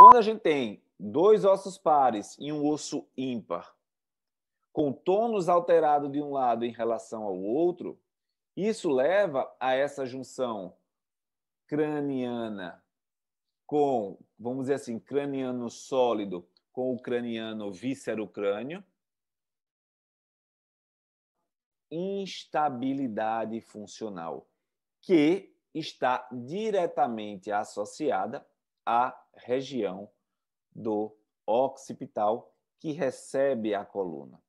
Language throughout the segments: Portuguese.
Quando a gente tem dois ossos pares e um osso ímpar, com tônus alterado de um lado em relação ao outro, isso leva a essa junção craniana com, vamos dizer assim, craniano sólido com o craniano víscero-crânio, instabilidade funcional, que está diretamente associada a região do occipital que recebe a coluna.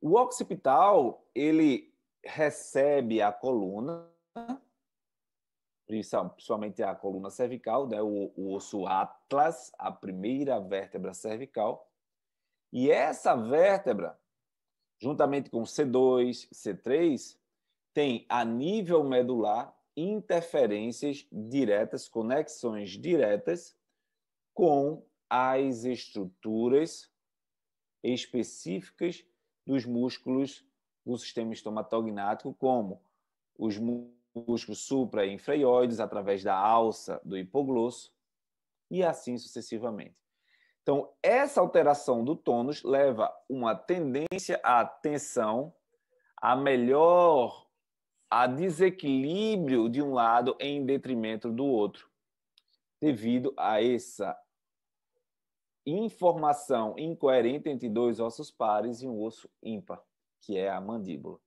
O occipital, ele recebe a coluna, principalmente a coluna cervical, né? o, o osso atlas, a primeira vértebra cervical. E essa vértebra, juntamente com C2, C3, tem a nível medular interferências diretas, conexões diretas com as estruturas específicas dos músculos do sistema estomatognático, como os músculos supra e infraioides, através da alça do hipoglosso, e assim sucessivamente. Então, essa alteração do tônus leva uma tendência à tensão, à melhor a desequilíbrio de um lado em detrimento do outro, devido a essa informação incoerente entre dois ossos pares e um osso ímpar, que é a mandíbula.